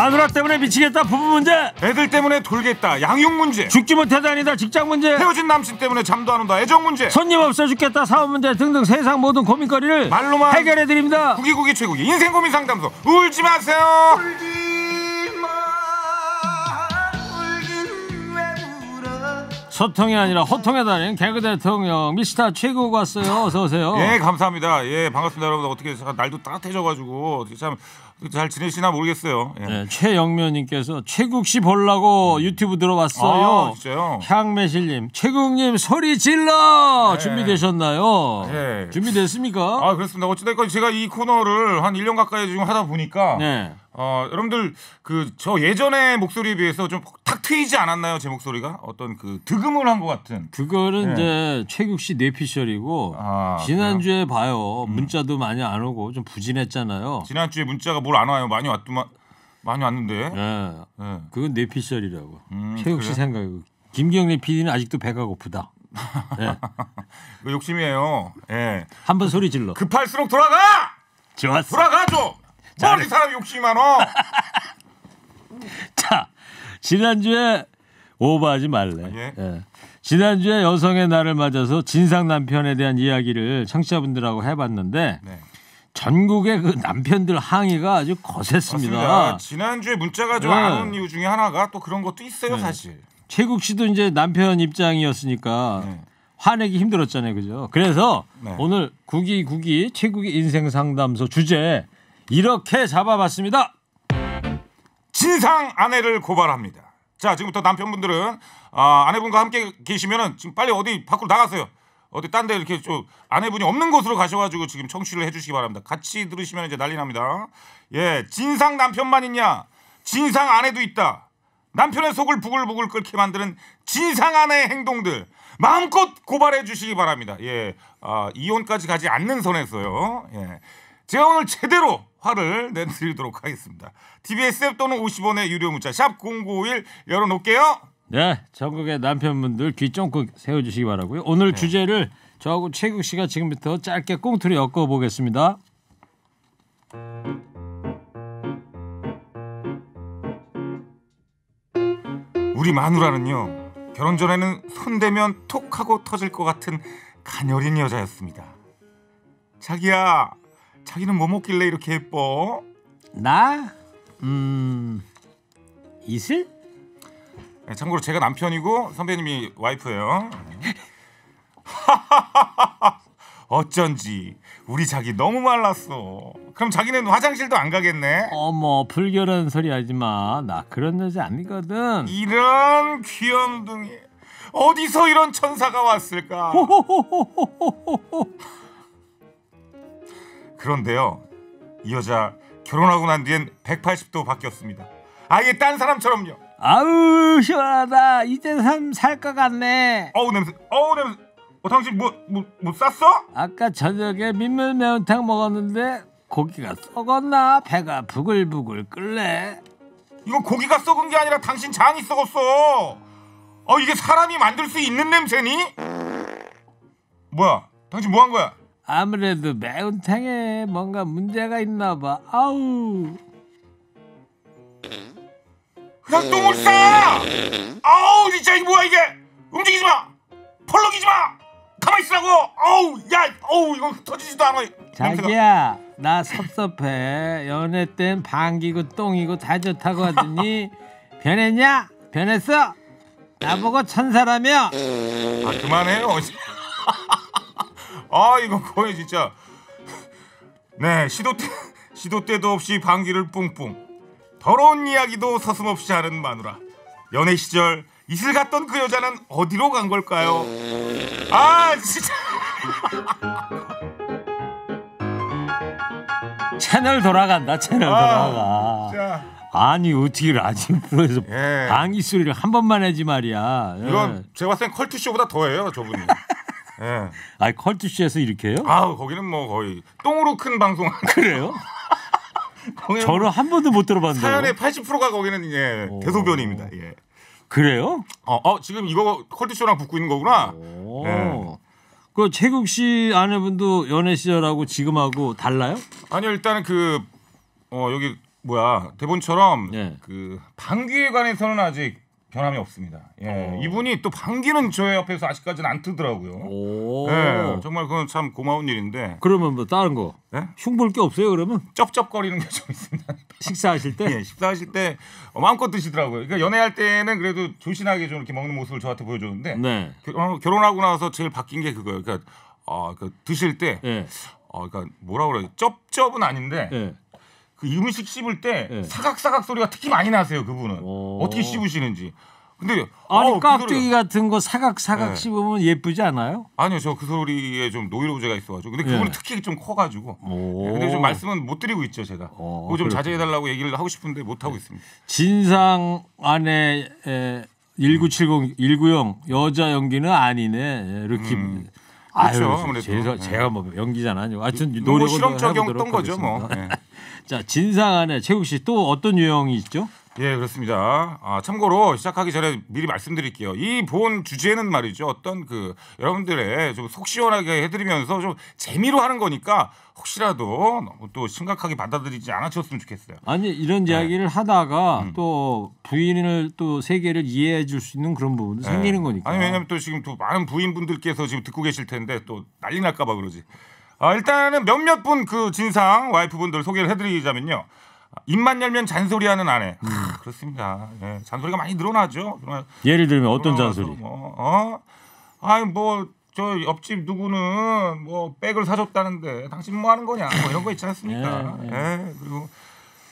마누라 때문에 미치겠다 부부 문제 애들 때문에 돌겠다 양육 문제 죽지 못해 다니다 직장 문제 헤어진 남친 때문에 잠도 안 온다 애정 문제 손님 없어 죽겠다 사업 문제 등등 세상 모든 고민거리를 말로만 해결해 드립니다 구기구기 최고기 인생 고민 상담소 울지 마세요 울지 마 울긴 소통이 아니라 호통에 다니는 개그 대통령 미스터 최고 왔어요. 어서 오세요. 예, 감사합니다. 예, 반갑습니다, 여러분. 어떻게 날도 따뜻해져가지고 어떻게 참잘 지내시나 모르겠어요. 예. 네, 최영면님께서 최국 씨 보려고 음. 유튜브 들어왔어요. 아, 진짜요? 향매실님, 최국님 소리 질러 네. 준비되셨나요? 네. 준비됐습니까? 아 그렇습니다. 어찌됐건 제가 이 코너를 한 1년 가까이 지금 하다 보니까 네. 어, 여러분들 그 저 예전의 목소리에 비해서 좀 탁 트이지 않았나요 제 목소리가 어떤 그 득음을 한 것 같은. 그거는 네. 이제 최국 씨 뇌피셜이고 아, 지난 주에 봐요 음. 문자도 많이 안 오고 좀 부진했잖아요. 지난 주에 문자가 뭐 뭘안 와요. 많이 왔더만 많이 왔는데. 아, 네. 그건 내피셜이라고 음, 최욱 씨 그래? 생각이고 김경래 PD는 아직도 배가 고프다. 네. 욕심이에요. 예. 네. 한번 소리 질러. 급할수록 돌아가. 좋았어. 돌아가 줘. 머리 사람 욕심이 많어. 자 지난주에 오버하지 말래. 예. 예. 지난주에 여성의 날을 맞아서 진상 남편에 대한 이야기를 청취자분들하고 해봤는데 네. 전국의 그 남편들 항의가 아주 거셌습니다. 맞습니다. 지난주에 문자가 좀 안온 네. 이유 중에 하나가 또 그런 것도 있어요, 네. 사실. 최국 씨도 이제 남편 입장이었으니까 네. 화내기 힘들었잖아요, 그죠? 그래서 네. 오늘 국이 국이 최국의 인생 상담소 주제 이렇게 잡아봤습니다. 진상 아내를 고발합니다. 자, 지금부터 남편분들은 아, 아내분과 함께 계시면은 지금 빨리 어디 밖으로 나가세요. 어디 딴데 이렇게 좀 아내분이 없는 곳으로 가셔가지고 지금 청취를 해주시기 바랍니다. 같이 들으시면 이제 난리 납니다. 예, 진상 남편만 있냐? 진상 아내도 있다. 남편의 속을 부글부글 끓게 만드는 진상 아내의 행동들 마음껏 고발해 주시기 바랍니다. 예, 아, 이혼까지 가지 않는 선에서요. 예, 제가 오늘 제대로 화를 내드리도록 하겠습니다. TBS 앱 또는 50원의 유료 문자 샵 0951 열어놓을게요. 네, 전국의 남편분들 귀 쫑긋 세워주시기 바라고요. 오늘 네. 주제를 저하고 최국 씨가 지금부터 짧게 꽁트로 엮어보겠습니다. 우리 마누라는요 결혼 전에는 손대면 톡하고 터질 것 같은 가녀린 여자였습니다. 자기야, 자기는 뭐 먹길래 이렇게 예뻐? 나? 음, 이슬? 네, 참고로 제가 남편이고 선배님이 와이프예요. 어쩐지 우리 자기 너무 말랐어. 그럼 자기는 화장실도 안 가겠네. 어머 불결한 소리 하지 마. 나 그런 여자 아니거든. 이런 귀염둥이 어디서 이런 천사가 왔을까? 그런데요 이 여자 결혼하고 난 뒤엔 180도 바뀌었습니다. 아예 딴 사람처럼요. 아우 시원하다 이제 삶살 것 같네 어우 냄새 어우 냄새 어 당신 뭐뭐 뭐, 뭐 쌌어? 아까 저녁에 민물 매운탕 먹었는데 고기가 썩었나 배가 부글부글 끓래이거 고기가 썩은 게 아니라 당신 장이 썩었어 어 이게 사람이 만들 수 있는 냄새니? 뭐야 당신 뭐 한 거야? 아무래도 매운탕에 뭔가 문제가 있나 봐 아우 야 똥을 싸! 아우 진짜 이게 뭐야 이게 움직이지 마 펄럭이지 마 가만 히 있으라고 아우 야 아우 이거 터지지도 않아 자기야 나 섭섭해 연애 땐 방귀고 똥이고 다 좋다고 하더니 변했냐 변했어 나보고 천사라며 아 그만해요 아 이거 거의 진짜 네 시도 때 시도 때도 없이 방귀를 뿡뿡 더러운 이야기도 서슴없이 하는 마누라. 연애 시절 이슬 갔던 그 여자는 어디로 간 걸까요? 아 진짜. 채널 돌아간다 채널 아, 돌아가. 진 아니 어떻게 라디오 프로에서 예. 방이 소리를 한 번만 하지 말이야. 예. 이건 제가 봤을 땐 컬투쇼보다 더해요 저분이. 예. 아니 컬투쇼에서 이렇게 해요? 아 거기는 뭐 거의 똥으로 큰 방송. 그래요? 저는 한 번도 못 들어봤는데. 사연의 80%가 거기는 예, 오. 대소변입니다. 예. 그래요? 어, 어 지금 이거 컬투쇼랑 붙고 있는 거구나. 예. 그 최국 씨 아내분도 연애 시절하고 지금하고 달라요? 아니요 일단은 그 어, 여기 뭐야 대본처럼 예. 그 방귀에 관해서는 아직 변함이 없습니다. 예. 오. 어. 이분이 또 반기는 저의 옆에서 아직까지는 안 뜨더라고요. 오. 예. 정말 그건 참 고마운 일인데. 그러면 뭐 다른 거? 예? 흉볼 게 없어요, 그러면? 쩝쩝거리는 게 좀 있습니다. 식사하실 때? 예, 식사하실 때 마음껏 드시더라고요. 그러니까 연애할 때는 그래도 조신하게 좀 이렇게 먹는 모습을 저한테 보여줬는데 네. 어, 결혼하고 나서 제일 바뀐 게 그거예요. 그러니까 어, 그 드실 때 예. 어, 그러니까 뭐라 그래요? 쩝쩝은 아닌데 예. 그 음식 씹을 때 네. 사각사각 소리가 특히 많이 나세요 그분은 어. 어떻게 씹으시는지 근데 아니 어, 깍두기 그 같은 거 사각사각 네. 씹으면 예쁘지 않아요? 아니요 저 그 소리에 좀 노이로제가 있어가지고 근데 예. 그분은 네. 특히 좀 커가지고 오. 근데 좀 말씀은 못 드리고 있죠 제가 오, 어, 그거 좀 자제해달라고 얘기를 하고 싶은데 못 하고 있습니다 진상 안에 에, 1970 190 여자 연기는 아니네 이렇게 음. 아유, 그렇죠, 아무래도. 제가, 제가 뭐 연기잖아요. 아여튼 노력을 실험적용 던 거죠, 뭐. 네. 자 진상 안에 최국씨 또 어떤 유형이 있죠? 예, 그렇습니다. 아, 참고로 시작하기 전에 미리 말씀드릴게요. 이 본 주제는 말이죠. 어떤 그 여러분들의 좀 속 시원하게 해드리면서 좀 재미로 하는 거니까 혹시라도 너무 또 심각하게 받아들이지 않으셨으면 좋겠어요. 아니 이런 네. 이야기를 하다가 음. 또 부인을 또 세계를 이해해 줄 수 있는 그런 부분 네. 생기는 거니까. 아니 왜냐면 또 지금 또 많은 부인분들께서 지금 듣고 계실 텐데 또 난리 날까봐 그러지. 어, 일단은 몇몇 분 그 진상 와이프분들 소개를 해드리자면요. 입만 열면 잔소리하는 아내. 아, 음. 하, 그렇습니다. 예, 잔소리가 많이 늘어나죠. 늘어나, 예를 들면 어떤 잔소리? 뭐, 어? 아니 뭐. 저 옆집 누구는 뭐 백을 사줬다는데 당신 뭐 하는 거냐 뭐 이런 거 있지 않습니까? 예, 예. 예 그리고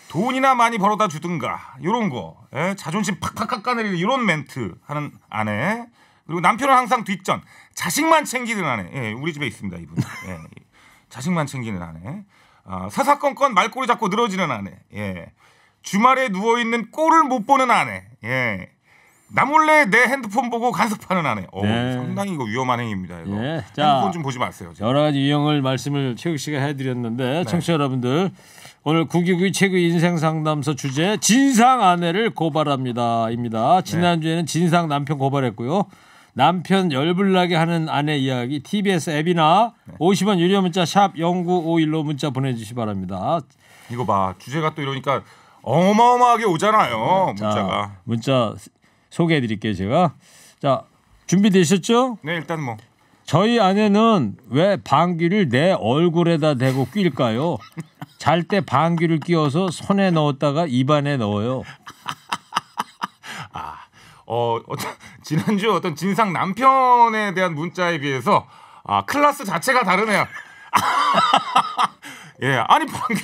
돈이나 많이 벌어다 주든가 이런 거 예, 자존심 팍팍 깎아내리는 이런 멘트 하는 아내 그리고 남편은 항상 뒷전 자식만 챙기든 아내 예, 우리 집에 있습니다 이분 예, 예. 자식만 챙기는 아내. 어, 사사건건 말꼬리 잡고 늘어지는 아내. 예. 주말에 누워 있는 꼴을 못 보는 아내. 예. 나몰래 내 핸드폰 보고 간섭하는 아내. 어, 네. 상당히 이거 위험한 행위입니다. 이거. 네. 자, 핸드폰 좀 보지 마세요. 지금. 여러 가지 유형을 말씀을 최욱 씨가 해드렸는데 네. 청취자 여러분들 오늘 국익구의 최고의 인생 상담소 주제 진상 아내를 고발합니다입니다. 지난주에는 진상 남편 고발했고요. 남편 열불나게 하는 아내 이야기 TBS 앱이나 50원 유료 문자 샵 0951로 문자 보내주시 바랍니다. 이거 봐 주제가 또 이러니까 어마어마하게 오잖아요 문자가. 문자 소개해드릴게요 제가. 자 준비되셨죠? 네 일단 뭐. 저희 아내는 왜 방귀를 내 얼굴에다 대고 낄까요? 잘 때 방귀를 끼워서 손에 넣었다가 입안에 넣어요. 어, 어떤, 지난주 어떤 진상 남편에 대한 문자에 비해서 아, 클라스 자체가 다르네요. 예, 아니 방귀,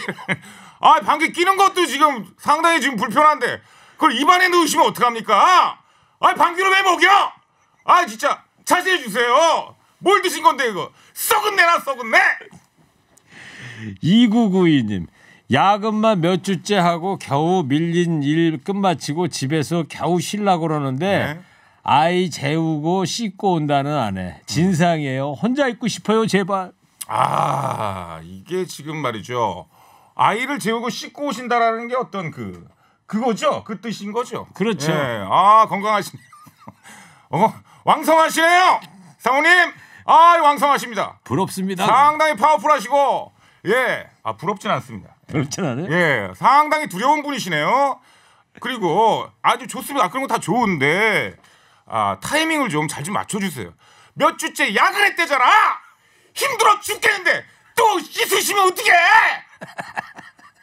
아 방귀 끼는 것도 지금 상당히 지금 불편한데 그걸 입안에 넣으시면 어떡합니까? 아 방귀를 왜 먹여? 아 진짜 자세해 주세요. 뭘 드신 건데 이거 썩은 내나 썩은 내. 2992님 야근만 몇 주째 하고 겨우 밀린 일 끝마치고 집에서 겨우 쉴라 그러는데 네. 아이 재우고 씻고 온다는 아내 진상이에요. 혼자 있고 싶어요 제발. 아 이게 지금 말이죠. 아이를 재우고 씻고 오신다라는 게 어떤 그 그거죠 그 뜻인 거죠. 그렇죠. 예. 아 건강하시네. 어머 왕성하시네요 사모님. 아 왕성하십니다. 부럽습니다. 상당히 파워풀하시고 예아 부럽진 않습니다. 별롭지 않아요? 예, 상당히 두려운 분이시네요. 그리고 아주 좋습니다. 그런 거 다 좋은데 아, 타이밍을 좀 잘좀 좀 맞춰주세요. 몇 주째 야근 했대잖아. 힘들어 죽겠는데 또 씻으시면 어떡해?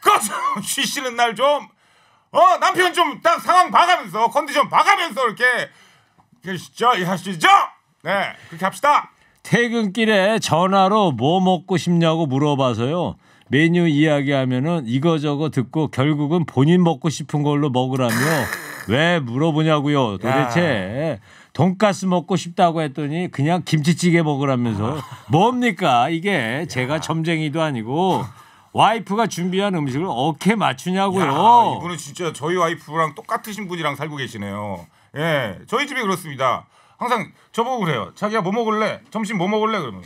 그좀 쉬시는 날 좀 어 남편 좀딱 상황 봐가면서 컨디션 봐가면서 이렇게 그시죠 하시죠. 네 그렇게 합시다. 퇴근길에 전화로 뭐 먹고 싶냐고 물어봐서요. 메뉴 이야기하면은 이거저거 듣고 결국은 본인 먹고 싶은 걸로 먹으라며 왜 물어보냐고요. 도대체 돈가스 먹고 싶다고 했더니 그냥 김치찌개 먹으라면서 뭡니까 이게 제가 점쟁이도 아니고 와이프가 준비한 음식을 어떻게 맞추냐고요. 야, 이분은 진짜 저희 와이프랑 똑같으신 분이랑 살고 계시네요. 예, 저희 집이 그렇습니다. 항상 저보고 그래요. 자기야 뭐 먹을래? 점심 뭐 먹을래? 그러면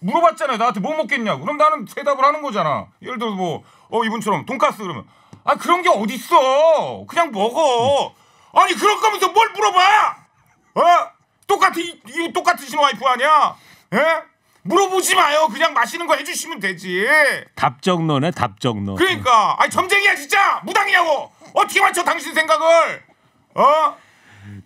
물어봤잖아요. 나한테 뭐 먹겠냐고. 그럼 나는 대답을 하는 거잖아. 예를 들어 뭐 어 이분처럼 돈까스 그러면 아 그런 게 어딨어. 그냥 먹어. 아니 그럴 거면서 뭘 물어봐? 어? 똑같은 이, 이 똑같으신 와이프 아니야? 예? 물어보지 마요. 그냥 맛있는거 해주시면 되지. 답정너네답정너 그러니까 아니 점쟁이야 진짜 무당이냐고. 어떻게 맞춰 당신 생각을? 어?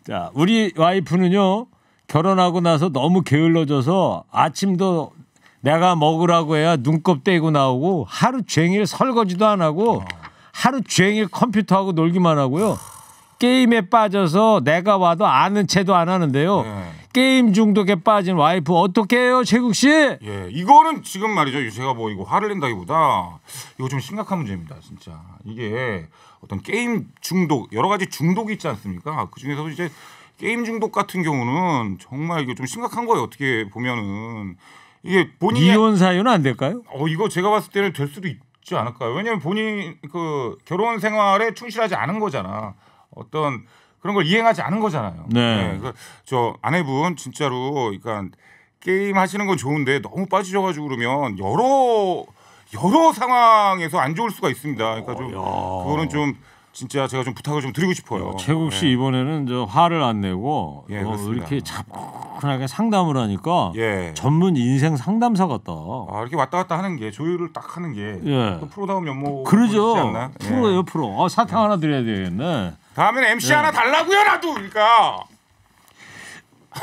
자, 우리 와이프는요, 결혼하고 나서 너무 게을러져서 아침도 내가 먹으라고 해야 눈곱 떼고 나오고 하루 종일 설거지도 안 하고 하루 종일 컴퓨터하고 놀기만 하고요. 게임에 빠져서 내가 와도 아는 채도 안 하는데요. 네. 게임 중독에 빠진 와이프 어떻게 해요, 최국 씨? 예, 이거는 지금 말이죠. 유세가 뭐 이거 화를 낸다기보다 이거 좀 심각한 문제입니다, 진짜. 이게 어떤 게임 중독 여러 가지 중독이 있지 않습니까? 그 중에서도 이제 게임 중독 같은 경우는 정말 이게 좀 심각한 거예요. 어떻게 보면은 이게 본인 이혼 사유는 안 될까요? 어, 이거 제가 봤을 때는 될 수도 있지 않을까요? 왜냐하면 본인 그 결혼 생활에 충실하지 않은 거잖아. 어떤 그런 걸 이행하지 않은 거잖아요. 네. 네 그저 아내분 진짜로 그러니까 게임 하시는 건 좋은데 너무 빠지셔가지고 그러면 여러 여러 상황에서 안 좋을 수가 있습니다. 그러니까 좀 어, 그거는 좀 진짜 제가 좀 부탁을 좀 드리고 싶어요. 최국 씨 예. 이번에는 저 화를 안 내고 예, 어, 이렇게 차분하게 상담을 하니까 예. 전문 인생 상담사 같다. 아, 이렇게 왔다 갔다 하는 게 조율을 딱 하는 게 예. 프로다운 면모 그러죠. 프로예요 예. 프로. 아, 사탕 예. 하나 드려야 되겠네. 다음에 MC 네. 하나 달라고요 나도 그러니까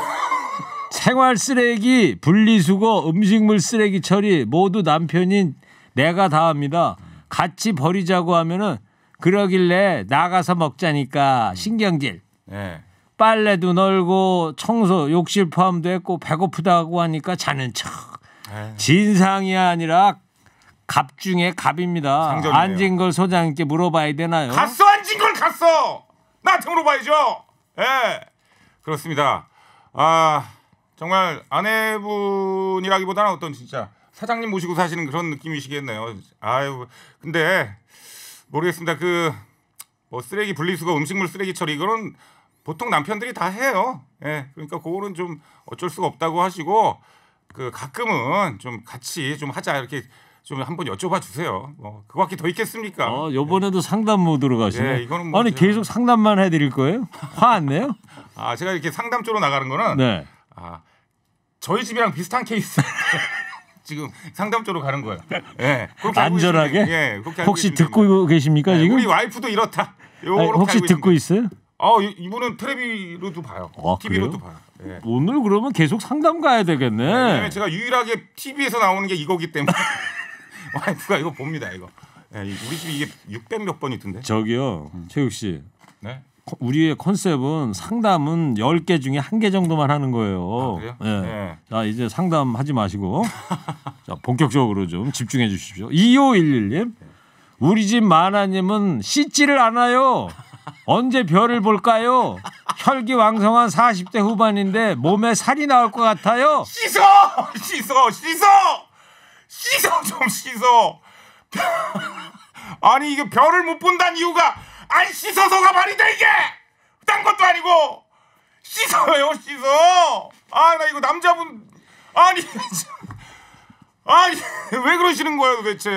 생활 쓰레기 분리수거 음식물 쓰레기 처리 모두 남편인 내가 다 합니다 같이 버리자고 하면은 그러길래 나가서 먹자니까 신경질 네. 빨래도 널고 청소 욕실 포함도 했고 배고프다고 하니까 자는 척 네. 진상이 아니라 갑 중에 갑입니다. 앉은 걸 소장님께 물어봐야 되나요? 갔어! 갔어? 나한테 물어봐야죠. 예. 그렇습니다. 아, 정말 아내분이라기보다는 어떤 진짜 사장님 모시고 사시는 그런 느낌이시겠네요. 아유, 근데 모르겠습니다. 그 뭐 쓰레기 분리수거, 음식물 쓰레기 처리 그런 보통 남편들이 다 해요. 예. 그러니까 그거는 좀 어쩔 수가 없다고 하시고 그 가끔은 좀 같이 좀 하자 이렇게 좀 한번 여쭤봐 주세요. 뭐 그거밖에 더 있겠습니까? 어, 요번에도 네. 상담 모드로 가시네. 네, 이거는 뭐 아니 제가... 계속 상담만 해드릴 거예요? 화 안 내요? 아 제가 이렇게 상담 쪽으로 나가는 거는 네. 아 저희 집이랑 비슷한 케이스. 지금 상담 쪽으로 가는 거예요. 예, 안전하게. 예, 혹시 듣고 됩니다. 계십니까 네, 지금? 우리 와이프도 이렇다. 아니, 혹시 듣고 있어요? 아 이분은 텔레비로도 봐요. 아, TV로도 그래요? 봐요. 네. 오늘 그러면 계속 상담 가야 되겠네. 네, 제가 유일하게 TV에서 나오는 게 이거기 때문에 와이프가 이거 봅니다 이거. 네, 우리 집이 이게 600 몇 번이던데. 저기요 음. 최욱 씨. 네. 우리의 컨셉은 상담은 10개 중에 1개 정도만 하는 거예요. 아, 그 네. 자, 이제 상담하지 마시고 자, 본격적으로 좀 집중해 주십시오. 2511님. 우리 집 마나 님은 씻지를 않아요. 언제 별을 볼까요? 혈기왕성한 40대 후반인데 몸에 살이 나올 것 같아요. 씻어! 씻어! 씻어! 씻어 좀 씻어. 아니 이게 별을 못 본다는 이유가 안 씻어서가 말이 돼 이게. 딴 것도 아니고 씻어요 씻어. 아 나 이거 남자분 아니 아니 왜 그러시는 거예요 도대체?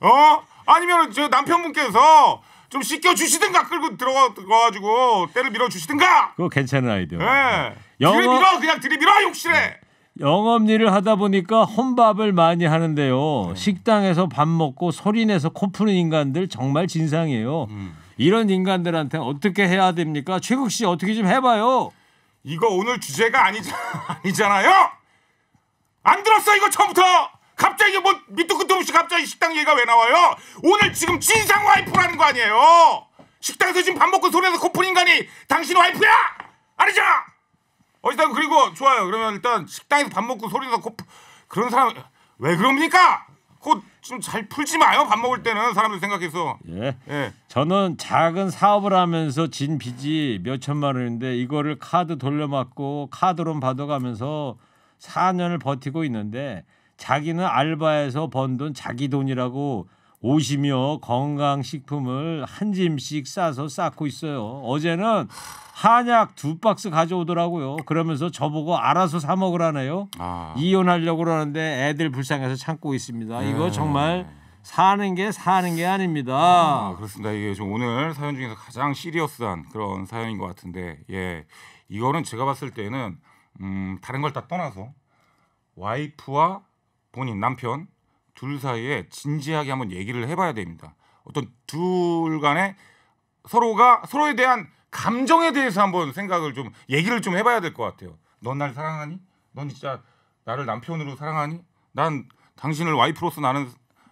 어? 아니면 저 남편분께서 좀 씻겨 주시든가 끌고 들어가 가지고 때를 밀어 주시든가. 그거 괜찮은 아이디어. 예. 네. 영어... 들이밀어 그냥 들이밀어 욕실에. 네. 영업 일을 하다 보니까 혼밥을 많이 하는데요. 네. 식당에서 밥 먹고 소리 내서 코 푸는 인간들 정말 진상이에요. 음. 이런 인간들한테 어떻게 해야 됩니까? 최국 씨 어떻게 좀 해봐요. 이거 오늘 주제가 아니자, 아니잖아요. 안 들었어 이거 처음부터. 갑자기 뭐 밑도 끝도 없이 갑자기 식당 얘기가 왜 나와요? 오늘 지금 진상 와이프라는 거 아니에요? 식당에서 지금 밥 먹고 소리내서 코푼 인간이 당신 와이프야? 아니잖아. 어쨌든 그리고 좋아요. 그러면 일단 식당에서 밥 먹고 소리도 코 그런 사람 왜 그럽니까? 곧 좀 잘 풀지 마요. 밥 먹을 때는 사람들 생각해서. 예. 예. 저는 작은 사업을 하면서 진 빚이 몇 천만 원인데 이거를 카드 돌려막고 카드론 받아가면서 4년을 버티고 있는데 자기는 알바에서 번 돈 자기 돈이라고 오시며 건강식품을 한 짐씩 싸서 쌓고 있어요. 어제는 한약 두 박스 가져오더라고요. 그러면서 저보고 알아서 사 먹으라네요. 아. 이혼하려고 그러는데 애들 불쌍해서 참고 있습니다. 네. 이거 정말 사는 게 사는 게 아닙니다. 아, 그렇습니다. 이게 좀 오늘 사연 중에서 가장 시리어스한 그런 사연인 것 같은데, 예, 이거는 제가 봤을 때는 음, 다른 걸 다 떠나서 와이프와 본인 남편 둘 사이에 진지하게 한번 얘기를 해봐야 됩니다. 어떤 둘 간에 서로가 서로에 대한 감정에 대해서 한번 생각을 좀 얘기를 좀 해봐야 될 것 같아요. 넌 날 사랑하니? 넌 진짜 나를 남편으로 사랑하니? 난 당신을 와이프로서 나는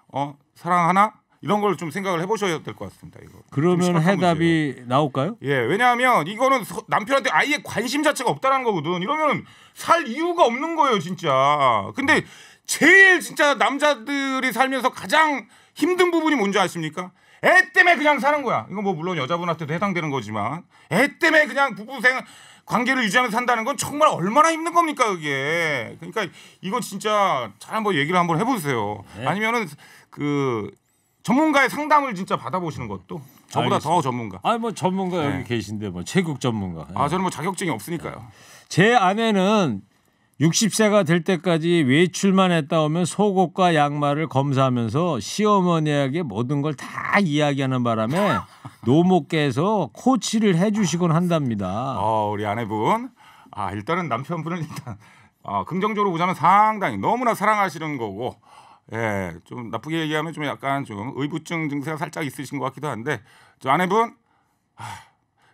어 사랑하나? 이런 걸 좀 생각을 해보셔야 될 것 같습니다. 이거. 그러면 해답이 문제예요. 나올까요? 예, 왜냐하면 이거는 서, 남편한테 아예 관심 자체가 없다는 거거든. 이러면 살 이유가 없는 거예요, 진짜. 근데 제일 진짜 남자들이 살면서 가장 힘든 부분이 뭔지 아십니까? 애 때문에 그냥 사는 거야. 이건 뭐 물론 여자분한테도 해당되는 거지만 애 때문에 그냥 부부생 관계를 유지하면서 산다는 건 정말 얼마나 힘든 겁니까 그게. 그러니까 이거 진짜 잘 한번 얘기를 한번 해보세요. 네. 아니면은 그 전문가의 상담을 진짜 받아보시는 것도 저보다 알겠습니다. 더 전문가. 아뭐 전문가 네. 여기 계신데 뭐 최국 전문가. 아 네. 저는 뭐 자격증이 없으니까요. 제 아내는 60세가 될 때까지 외출만 했다 오면 속옷과 양말을 검사하면서 시어머니에게 모든 걸 다 이야기하는 바람에 노모께서 코치를 해주시곤 한답니다. 어, 우리 아내분. 아, 일단은 남편분은 일단 어, 긍정적으로 보자면 상당히 너무나 사랑하시는 거고 예, 좀 나쁘게 얘기하면 좀 약간 좀 의부증 증세가 살짝 있으신 것 같기도 한데 저 아내분 하, 아,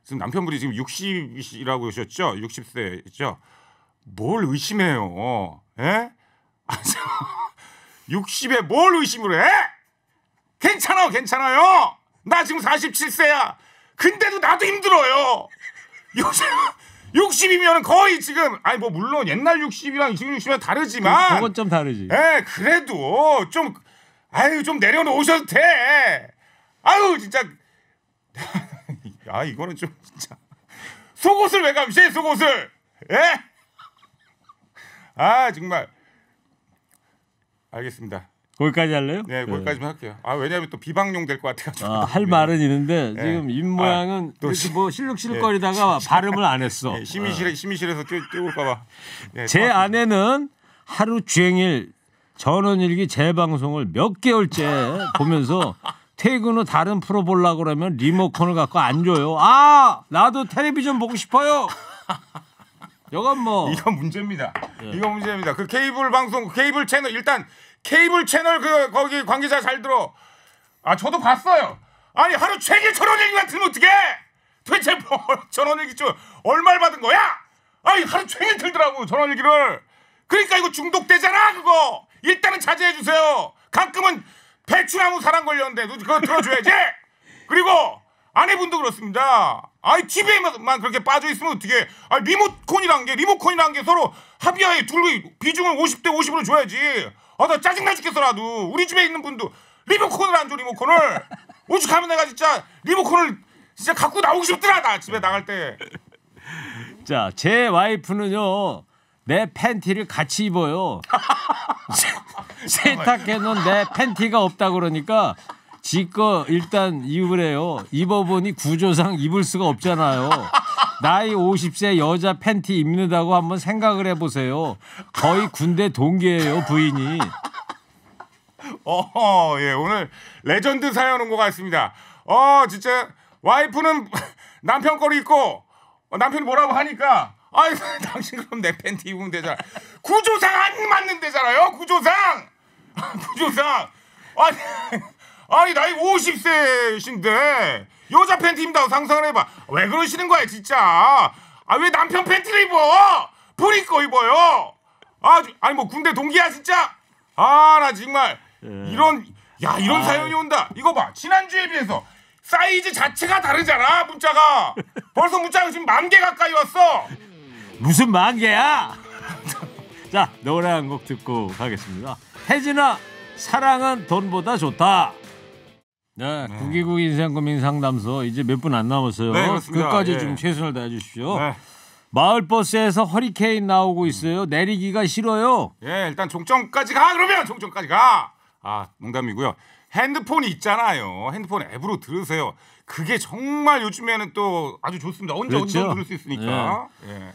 지금 남편분이 지금 60이라고 하셨죠? 60세죠? 뭘 의심해요? 예? 에? 60에 뭘 의심을 해? 괜찮아, 괜찮아요. 나 지금 47세야. 근데도 나도 힘들어요. 요즘 60이면 거의 지금 아니 뭐 물론 옛날 60이랑 지금 60이랑 다르지만 그 그건 좀 다르지. 예, 그래도 좀 아유 좀 내려놓으셔도 돼. 아유 진짜 아 이거는 좀 진짜 속옷을 왜 감시해 속옷을? 예? 아 정말 알겠습니다. 거기까지 할래요? 네, 네. 거기까지만 할게요. 아 왜냐하면 또 비방용 될 것 같아가지고. 아, 할 말은 네. 있는데 네. 지금 입 아, 모양은 아, 또 시, 뭐 실룩실룩거리다가 네. 발음을 안 했어. 네, 심의실 아. 심의실에서 뛰, 어올까봐 네, 제 또, 아내는 하루 주행일 전원일기 재방송을 몇 개월째 보면서 퇴근 후 다른 프로 보려고 그러면 리모컨을 갖고 안 줘요. 아 나도 텔레비전 보고 싶어요. 이건 뭐 이건 문제입니다. 예. 이건 문제입니다. 그 케이블 방송 케이블 채널 일단 케이블 채널 그 거기 관계자 잘 들어. 아 저도 봤어요. 아니 하루 종일 저원 얘기 같으면 어떡해? 도대체 뭐, 전원 얘기 좀 얼마를 받은 거야? 아니 하루 종일 틀더라고 전원 얘기를. 그러니까 이거 중독되잖아 그거. 일단은 자제해 주세요. 가끔은 배추나무 사랑 걸렸는데 그거 들어줘야지. 그리고 아내분도 그렇습니다. 아이 TV에만 그렇게 빠져 있으면 어떻게? 아 리모컨이란 게 리모컨이란 게 서로 합의하에 둘로 비중을 50대 50으로 줘야지. 아 나 짜증나 죽겠어 나도. 우리 집에 있는 분도 리모컨을 안줘 리모컨을. 오죽하면 내가 진짜 리모컨을 진짜 갖고 나오고 싶더라 나 집에 나갈 때. 자 제 와이프는요 내 팬티를 같이 입어요. 세탁해 놓은 내 팬티가 없다 그러니까 지거 일단 입으래요. 입어보니 구조상 입을 수가 없잖아요. 나이 50세 여자 팬티 입는다고 한번 생각을 해보세요. 거의 군대 동기예요 부인이. 어, 예 오늘 레전드 사연 온 것 같습니다. 어 진짜 와이프는 남편 거를 입고 어, 남편이 뭐라고 하니까 아이 당신 그럼 내 팬티 입으면 되잖아. 구조상 안 맞는 데잖아요. 구조상. 구조상. 아니 아니 나이 50세신데 여자 팬티 입는다고 상상을 해봐. 왜 그러시는 거야 진짜. 아 왜 남편 팬티를 입어? 브리거 입어요. 아 아니 뭐 군대 동기야 진짜. 아 나 정말 예. 이런 야 이런 아. 사연이 온다. 이거 봐 지난주에 비해서 사이즈 자체가 다르잖아 문자가 벌써 문자가 지금 만개 가까이 왔어. 무슨 만 개야? 자 노래 한 곡 듣고 가겠습니다. 혜진아 사랑은 돈보다 좋다. 네, 네. 929 인생 고민 상담소 이제 몇 분 안 남았어요. 네, 끝까지 예. 좀 최선을 다해 주십시오. 네. 마을 버스에서 허리케인 나오고 있어요. 음. 내리기가 싫어요. 예, 일단 종점까지 가. 그러면 종점까지 가. 아, 농담이고요. 핸드폰이 있잖아요. 핸드폰 앱으로 들으세요. 그게 정말 요즘에는 또 아주 좋습니다. 언제 그렇죠? 언제 들을 수 있으니까. 예. 예.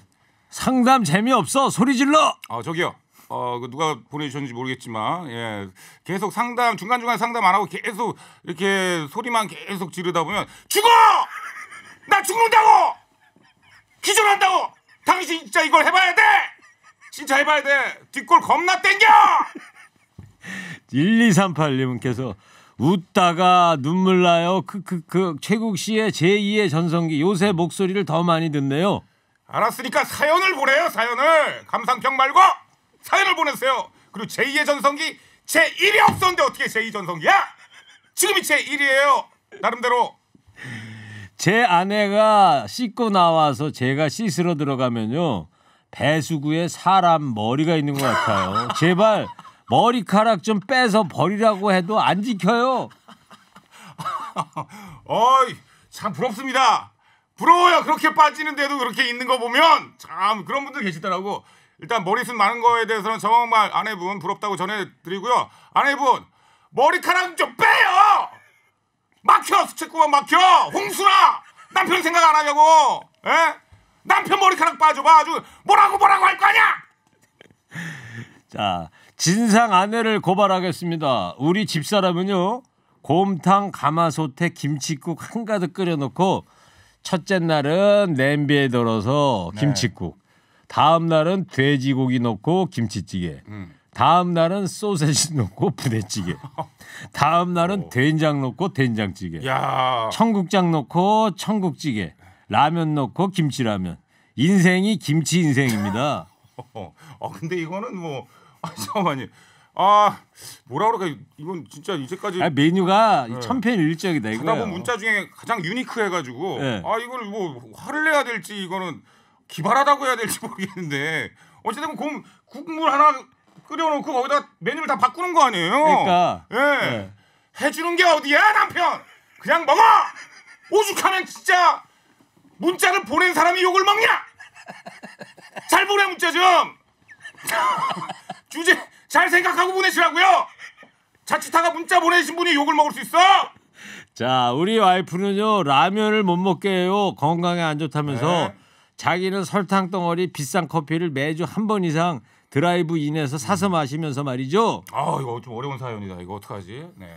상담 재미없어. 소리 질러. 아, 저기요. 어, 그 누가 보내주셨는지 모르겠지만, 예. 계속 상담, 중간중간 상담 안 하고 계속 이렇게 소리만 계속 지르다 보면, 죽어! 나 죽는다고! 기절한다고! 당신 진짜 이걸 해봐야 돼! 진짜 해봐야 돼! 뒷골 겁나 땡겨! 1238님께서 웃다가 눈물 나요. 크크크 최국 씨의 제2의 전성기 요새 목소리를 더 많이 듣네요. 알았으니까 사연을 보내요 사연을 감상평 말고 사연을 보내세요. 그리고 제2의 전성기 제1이 없었는데 어떻게 제2 전성기야? 지금이 제1이에요. 나름대로. 제 아내가 씻고 나와서 제가 씻으러 들어가면요. 배수구에 사람 머리가 있는 것 같아요. 제발 머리카락 좀 빼서 버리라고 해도 안 지켜요. 어이 참 부럽습니다. 부러워요. 그렇게 빠지는데도 그렇게 있는 거 보면 참 그런 분들 계시더라고. 일단 머리숱 많은 거에 대해서는 정말 아내분 부럽다고 전해드리고요. 아내분 머리카락 좀 빼요. 막혀 수채구만 막혀 홍수라 남편 생각 안 하냐고. 에? 예? 남편 머리카락 빠져봐 아주 뭐라고 뭐라고 할 거냐. 자 진상 아내를 고발하겠습니다. 우리 집사람은요 곰탕 가마솥에 김치국 한가득 끓여놓고 첫째 날은 냄비에 덜어서 김치국. 다음 날은 돼지고기 넣고 김치찌개. 음. 다음 날은 소세지 넣고 부대찌개. 다음 날은 오. 된장 넣고 된장찌개. 야. 청국장 넣고 청국찌개. 라면 넣고 김치라면. 인생이 김치 인생입니다. 어 근데 이거는 뭐 아, 잠깐만요. 아 뭐라 그럴까 이건 진짜 이제까지 아, 메뉴가 네. 천편일적이다 이거. 그다음 문자 중에 가장 유니크해가지고 네. 아 이걸 뭐 화를 내야 될지 이거는 기발하다고 해야 될지 모르겠는데 어쨌든 곰 국물 하나 끓여놓고 거기다 메뉴를 다 바꾸는 거 아니에요? 그러니까 예 네. 해주는 게 어디야 남편? 그냥 먹어. 오죽하면 진짜 문자를 보낸 사람이 욕을 먹냐? 잘 보내 문자 좀. 주제 잘 생각하고 보내시라고요. 자칫하가 문자 보내신 분이 욕을 먹을 수 있어. 자, 우리 와이프는요 라면을 못 먹게 해요. 건강에 안 좋다면서 네. 자기는 설탕 덩어리 비싼 커피를 매주 한 번 이상 드라이브 인에서 사서 음. 마시면서 말이죠. 아 이거 좀 어려운 사연이다. 이거 어떡하지? 네.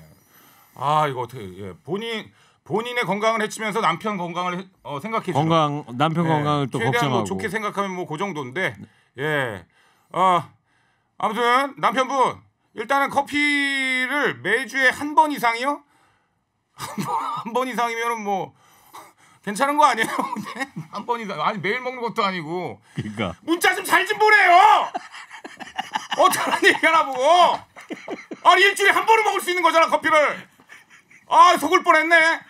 아 이거 어떻게 예. 본인 본인의 건강을 해치면서 남편 건강을 어, 생각해 주죠. 건강 남편 예. 건강을 또 최대한 뭐 걱정하고. 뭐 좋게 생각하면 뭐 그 정도인데 예. 아 아무튼 남편분 일단은 커피를 매주에 한 번 이상이요? 한한번 이상이면은 뭐 괜찮은 거 아니에요? 네, 한 번이다. 아니 매일 먹는 것도 아니고. 그러니까. 문자 좀 잘 좀 보내요. 어쩌란 얘기하나 보고. 아니 일주일에 한 번은 먹을 수 있는 거잖아 커피를. 아 속을 뻔했네.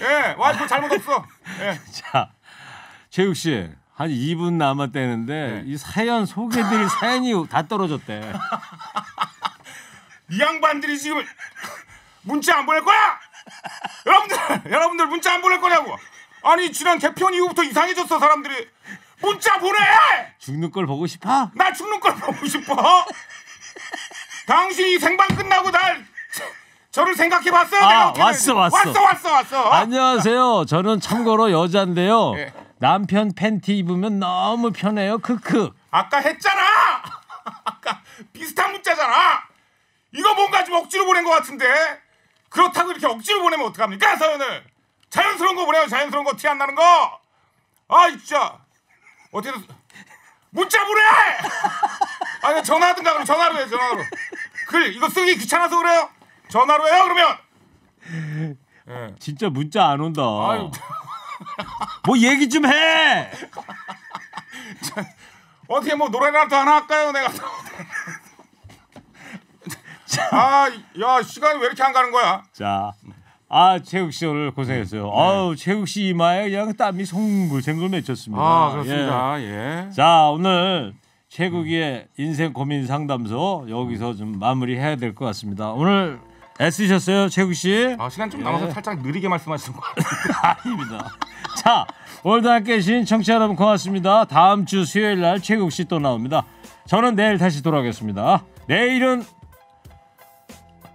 예, 와이프 잘못 없어. 예. 자, 최욱 씨. 한 2분 남았대는데 네. 이 사연 소개드릴 사연이 다 떨어졌대. 이 양반들이 지금 문자 안 보낼 거야! 여러분들, 여러분들 문자 안 보낼 거냐고. 아니 지난 개편 이후부터 이상해졌어 사람들이. 문자 보내! 죽는 걸 보고 싶어? 나 죽는 걸 보고 싶어. 당신이 생방 끝나고 날 저를 생각해 봤어요? 아, 왔어, 왔어. 왔어, 왔어, 왔어. 안녕하세요. 저는 참고로 여자인데요. 네. 예. 남편 팬티 입으면 너무 편해요. 크크. 아까 했잖아. 아까 비슷한 문자잖아. 이거 뭔가 좀 억지로 보낸 것 같은데. 그렇다고 이렇게 억지로 보내면 어떡합니까 사연을 자연스러운 거 보내요 자연스러운 거 티 안 나는 거아 진짜 어떻게든 문자 보내 아니 전화하든가 그럼 전화로 해 전화로 글 이거 쓰기 귀찮아서 그래요 전화로 해요 그러면 예. 진짜 문자 안 온다 뭐 얘기 좀해 어떻게 뭐 노래라도 하나 할까요 내가 아, 야 시간이 왜 이렇게 안 가는 거야? 자, 아 최욱 씨 오늘 고생했어요. 네. 아우 최욱 씨 이마에 그냥 땀이 송글송글 맺혔습니다. 아 그렇습니다. 예. 예. 자 오늘 최국의 인생 고민 상담소 여기서 좀 마무리해야 될 것 같습니다. 오늘 애쓰셨어요, 최국 씨? 아, 시간 좀 남아서 예. 살짝 느리게 말씀하시는 것 같아요. 아닙니다. 자, 오늘도 함께 해주신 청취자 여러분 고맙습니다. 다음 주 수요일 날 최국 씨 또 나옵니다. 저는 내일 다시 돌아오겠습니다. 내일은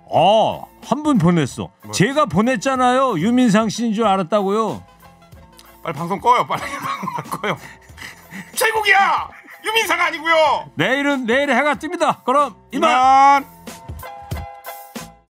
어, 한분 보냈어. 뭐? 제가 보냈잖아요. 유민상 씨인 줄 알았다고요. 빨리 방송 꺼요. 빨리 꺼요. 최국이야. 유민상 아니고요. 내일은 내일 해가 뜹니다. 그럼 이만. 이만.